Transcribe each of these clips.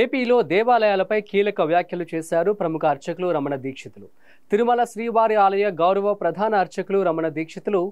ఏపీలో దేవాలయాలపై కీలక వ్యాఖ్యలు చేశారు ప్రముఖ అర్చకులు రమణ దీక్షితులు తిరుమల శ్రీవారి ఆలయ గౌరవ ప్రధాన అర్చకులు రమణ దీక్షితులు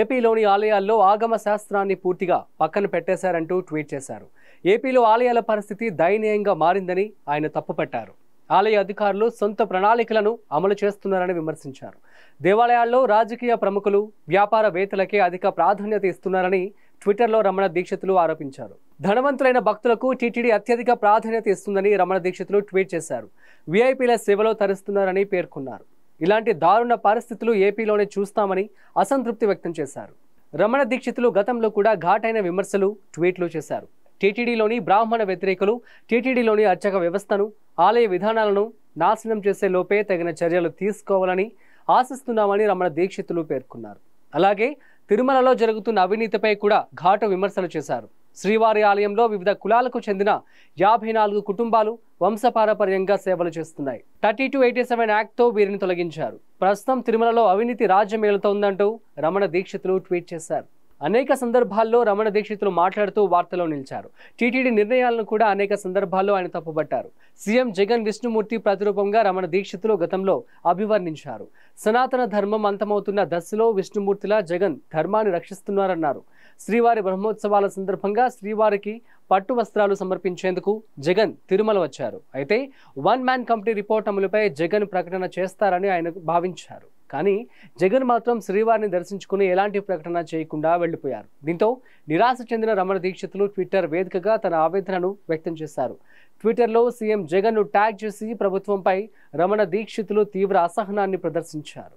ఏపీలోని ఆలయాల్లో ఆగమ శాస్త్రాన్ని పూర్తిగా పక్కన పెట్టేశారంటూ ట్వీట్ చేశారు ఏపీలో ఆలయాల పరిస్థితి దయనీయంగా మారిందని ఆయన తప్పుపట్టారు ఆలయ అధికారులు సొంత ప్రణాళికలను అమలు చేస్తున్నారని విమర్శించారు దేవాలయాల్లో రాజకీయ ప్రముఖులు వ్యాపారవేత్తలకే అధిక ప్రాధాన్యత ఇస్తున్నారని ట్విట్టర్లో రమణ దీక్షితులు ఆరోపించారు ధనవంతులైన భక్తులకు టీటీడీ అత్యధిక ప్రాధాన్యత ఇస్తుందని రమణ దీక్షితులు ట్వీట్ చేశారు వీఐపీల సేవలో తరుస్తున్నారని పేర్కొన్నారు ఇలాంటి దారుణ పరిస్థితులు ఏపీలోనే చూస్తామని అసంతృప్తి వ్యక్తం చేశారు రమణ దీక్షితులు గతంలో కూడా ఘాటైన విమర్శలు ట్వీట్లు చేశారు టీటీడీలోని బ్రాహ్మణ వ్యతిరేకులు టీటీడీలోని అర్చక వ్యవస్థను ఆలయ విధానాలను నాశనం చేసే లోపే తగిన చర్యలు తీసుకోవాలని ఆశిస్తున్నామని రమణ దీక్షితులు పేర్కొన్నారు అలాగే తిరుమలలో జరుగుతున్న అవినీతిపై కూడా ఘాటు విమర్శలు చేశారు శ్రీవారి ఆలయంలో వివిధ కులాలకు చెందిన యాభై నాలుగు కుటుంబాలు వంశపారపర్యంగా సేవలు చేస్తున్నాయి థర్టీ టు ఎయిటీ సెవెన్ యాక్ట్తో వీరిని తొలగించారు ప్రస్తుతం తిరుమలలో అవినీతి రాజ్యమేలుతోందంటూ రమణ దీక్షితులు ట్వీట్ చేశారు అనేక సందర్భాల్లో రమణ దీక్షితులు మాట్లాడుతూ వార్తలో నిలిచారు టీటీడీ నిర్ణయాలను కూడా అనేక సందర్భాల్లో ఆయన తప్పుబట్టారు సీఎం జగన్ విష్ణుమూర్తి ప్రతిరూపంగా రమణ దీక్షితులు గతంలో అభివర్ణించారు సనాతన ధర్మం అంతమవుతున్న దశలో విష్ణుమూర్తిలా జగన్ ధర్మాన్ని రక్షిస్తున్నారన్నారు శ్రీవారి బ్రహ్మోత్సవాల సందర్భంగా శ్రీవారికి పట్టు వస్త్రాలు సమర్పించేందుకు జగన్ తిరుమల వచ్చారు అయితే వన్ మ్యాన్ కంపెనీ రిపోర్ట్ అమలుపై జగన్ ప్రకటన చేస్తారని ఆయన భావించారు కానీ జగన్ మాత్రం శ్రీవారిని దర్శించుకుని ఎలాంటి ప్రకటన చేయకుండా వెళ్లిపోయారు దీంతో నిరాశ చెందిన రమణ దీక్షితులు ట్విట్టర్ వేదికగా తన ఆవేదనను వ్యక్తం చేశారు ట్విట్టర్లో సీఎం జగన్ను ట్యాగ్ చేసి ప్రభుత్వంపై రమణ దీక్షితులు తీవ్ర అసహనాన్ని ప్రదర్శించారు